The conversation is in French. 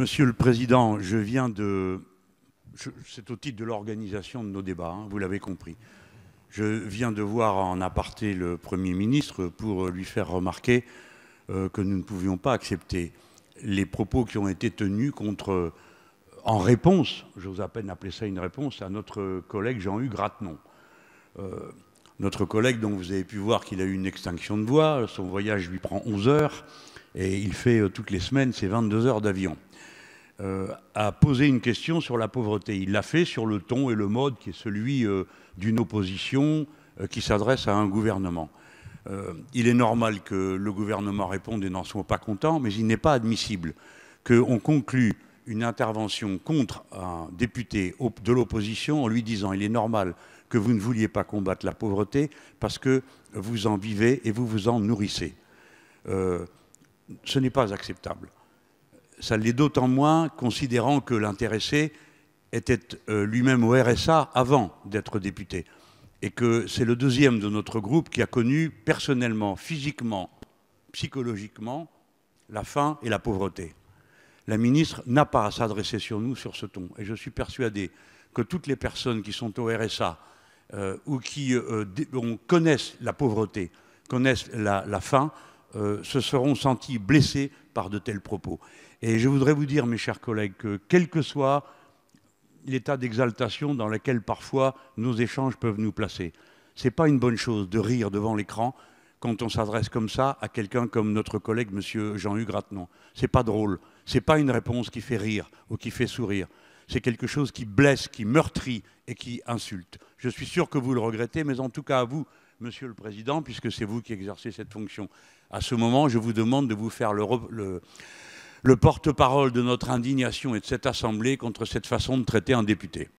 Monsieur le Président, je viens de... C'est au titre de l'organisation de nos débats, hein, vous l'avez compris. Je viens de voir en aparté le Premier ministre pour lui faire remarquer euh, que nous ne pouvions pas accepter les propos qui ont été tenus contre, en réponse, j'ose à peine appeler ça une réponse, à notre collègue Jean-Hugues Grattenon. Euh, notre collègue dont vous avez pu voir qu'il a eu une extinction de voix, son voyage lui prend 11 heures et il fait euh, toutes les semaines ses 22 heures d'avion, euh, a posé une question sur la pauvreté. Il l'a fait sur le ton et le mode qui est celui euh, d'une opposition qui s'adresse à un gouvernement. il est normal que le gouvernement réponde et n'en soit pas content, mais il n'est pas admissible qu'on conclue une intervention contre un député de l'opposition en lui disant il est normal que vous ne vouliez pas combattre la pauvreté parce que vous en vivez et vous vous en nourrissez ce n'est pas acceptable. Ça l'est d'autant moins considérant que l'intéressé était euh, lui-même au RSA avant d'être député et que c'est le deuxième de notre groupe qui a connu personnellement, physiquement, psychologiquement la faim et la pauvreté. La ministre n'a pas à s'adresser sur nous sur ce ton et je suis persuadé que toutes les personnes qui sont au RSA euh, ou qui euh, connaissent la pauvreté, connaissent la faim, euh, se seront sentis blessés par de tels propos. Et je voudrais vous dire, mes chers collègues, que quel que soit l'état d'exaltation dans lequel parfois nos échanges peuvent nous placer, ce n'est pas une bonne chose de rire devant l'écran quand on s'adresse comme ça à quelqu'un comme notre collègue M. Jean-Hugues Rattenon. Ce pas drôle, ce pas une réponse qui fait rire ou qui fait sourire. C'est quelque chose qui blesse, qui meurtrit et qui insulte. Je suis sûr que vous le regrettez, mais en tout cas à vous, Monsieur le Président, puisque c'est vous qui exercez cette fonction, à ce moment, je vous demande de vous faire le, porte-parole de notre indignation et de cette Assemblée contre cette façon de traiter un député.